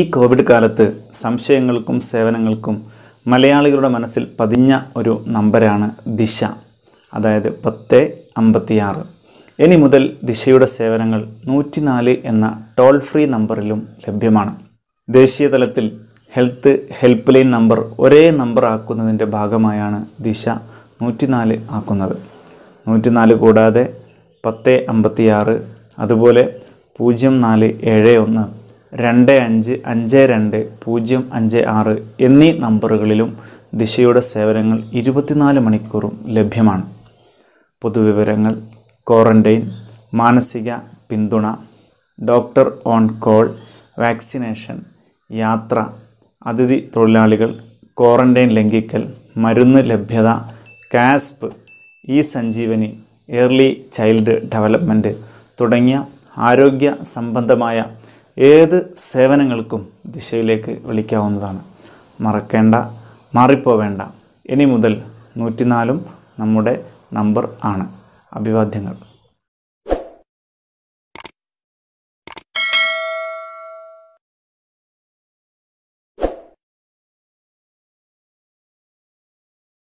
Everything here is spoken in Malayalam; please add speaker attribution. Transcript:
Speaker 1: ഈ കോവിഡ് കാലത്ത് സംശയങ്ങൾക്കും സേവനങ്ങൾക്കും മലയാളികളുടെ മനസ്സിൽ പതിഞ്ഞ ഒരു നമ്പരാണ് ദിശ അതായത് പത്ത് അമ്പത്തിയാറ് ഇനി മുതൽ ദിശയുടെ സേവനങ്ങൾ നൂറ്റിനാല് എന്ന ടോൾ ഫ്രീ നമ്പറിലും ലഭ്യമാണ് ദേശീയ തലത്തിൽ ഹെൽത്ത് ഹെൽപ്പ് ലൈൻ നമ്പർ ഒരേ നമ്പർ ആക്കുന്നതിൻ്റെ ഭാഗമായാണ് ദിശ നൂറ്റിനാല് ആക്കുന്നത് നൂറ്റിനാല് കൂടാതെ പത്ത് അമ്പത്തിയാറ് അതുപോലെ പൂജ്യം നാല് ഏഴ് ഒന്ന് രണ്ട് അഞ്ച് അഞ്ച് രണ്ട് പൂജ്യം അഞ്ച് ആറ് എന്നീ നമ്പറുകളിലും ദിശയുടെ സേവനങ്ങൾ ഇരുപത്തിനാല് മണിക്കൂറും ലഭ്യമാണ് പൊതുവിവരങ്ങൾ ക്വാറന്റൈൻ മാനസിക പിന്തുണ ഡോക്ടർ ഓൺ കോൾ വാക്സിനേഷൻ യാത്ര അതിഥി തൊഴിലാളികൾ ക്വാറന്റൈൻ ലംഘിക്കൽ മരുന്ന് ലഭ്യത KASP e Sanjeevani early child development തുടങ്ങിയ ആരോഗ്യ സംബന്ധമായ ഏത് സേവനങ്ങൾക്കും ദിശയിലേക്ക് വിളിക്കാവുന്നതാണ് മറക്കേണ്ട മാറിപ്പോവേണ്ട ഇനി മുതൽ നൂറ്റിനാലും നമ്മുടെ നമ്പർ ആണ് അഭിവാദ്യങ്ങൾ